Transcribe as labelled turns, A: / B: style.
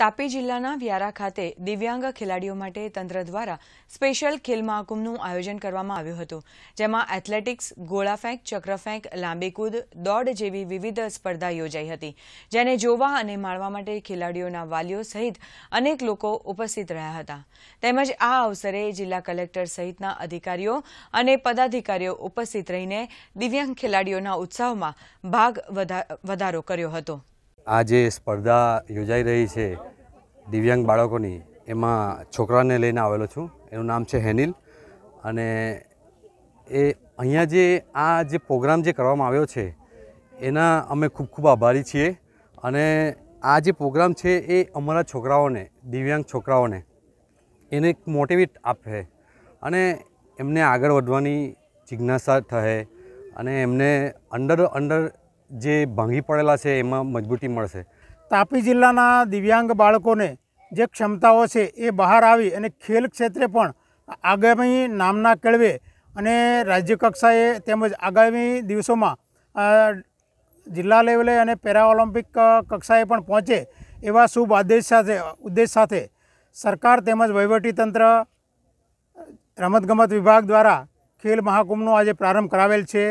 A: તાપી જિલ્લાના વ્યારા ખાતે દિવ્યાંગ ખેલાડીઓ માટે તંત્ર દ્વારા સ્પેશિયલ ખેલ મહાકુંભનું આયોજન કરવામાં આવ્યું હતું જેમાં એથ્લેટિક્સ ગોળાફેંક ચક્રફેંક કૂદ દોડ જેવી વિવિધ સ્પર્ધા યોજાઈ હતી જેને જોવા અને માણવા માટે ખેલાડીઓના વાલીઓ સહિત અનેક લોકો ઉપસ્થિત રહ્યા હતા તેમજ આ અવસરે જિલ્લા કલેક્ટર સહિતના અધિકારીઓ અને પદાધિકારીઓ ઉપસ્થિત રહીને દિવ્યાંગ ખેલાડીઓના ઉત્સાહમાં ભાગ વધારો કર્યો હતો
B: આ જે સ્પર્ધા યોજાઈ રહી છે દિવ્યાંગ બાળકોની એમાં છોકરાને લઈને આવેલો છું એનું નામ છે હેનિલ અને એ અહીંયા જે આ જે પ્રોગ્રામ જે કરવામાં આવ્યો છે એના અમે ખૂબ ખૂબ આભારી છીએ અને આ જે પ્રોગ્રામ છે એ અમારા છોકરાઓને દિવ્યાંગ છોકરાઓને એને એક મોટિવેટ આપે અને એમને આગળ વધવાની જિજ્ઞાસા થશે અને એમને અંડર અંડર જે ભાંગી પડેલા છે એમાં મજબૂતી મળશે
C: તાપી જિલ્લાના દિવ્યાંગ બાળકોને જે ક્ષમતાઓ છે એ બહાર આવી અને ખેલ ક્ષેત્રે પણ આગામી નામના કેળવે અને રાજ્યકક્ષાએ તેમજ આગામી દિવસોમાં જિલ્લા લેવલે અને પેરા કક્ષાએ પણ પહોંચે એવા શુભ આદેશ સાથે ઉદ્દેશ સાથે સરકાર તેમજ વહીવટીતંત્ર
A: રમતગમત વિભાગ દ્વારા ખેલ મહાકુંભનો આજે પ્રારંભ કરાવેલ છે